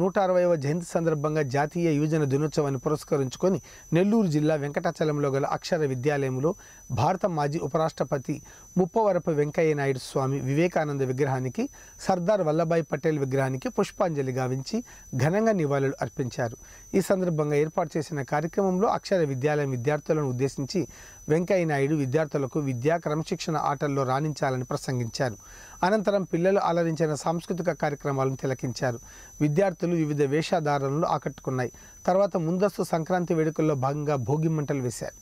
నూట అరవైవ జయంతి సందర్భంగా జాతీయ యువజన దినోత్సవాన్ని పురస్కరించుకొని నెల్లూరు జిల్లా వెంకటాచలంలో గల అక్షర విద్యాలయంలో భారత మాజీ ఉపరాష్ట్రపతి ముప్పవరపు వెంకయ్య నాయుడు స్వామి వివేకానంద విగ్రహానికి సర్దార్ వల్లభాయ్ పటేల్ విగ్రహానికి పుష్పాంజలి గావించి ఘనంగా నివాళులు అర్పించారు ఈ సందర్భంగా ఏర్పాటు చేసిన కార్యక్రమంలో అక్షర విద్యాలయం విద్యార్థులను ఉద్దేశించి వెంకయ్య నాయుడు విద్యార్థులకు విద్యా క్రమశిక్షణ ఆటల్లో రాణించాలని ప్రసంగించారు అనంతరం పిల్లలు అలరించిన సాంస్కృతిక కార్యక్రమాలను తిలకించారు విద్యార్థులు వివిధ వేషధారణలు ఆకట్టుకున్నాయి తర్వాత ముందస్తు సంక్రాంతి వేడుకల్లో భాగంగా భోగి మంటలు వేశారు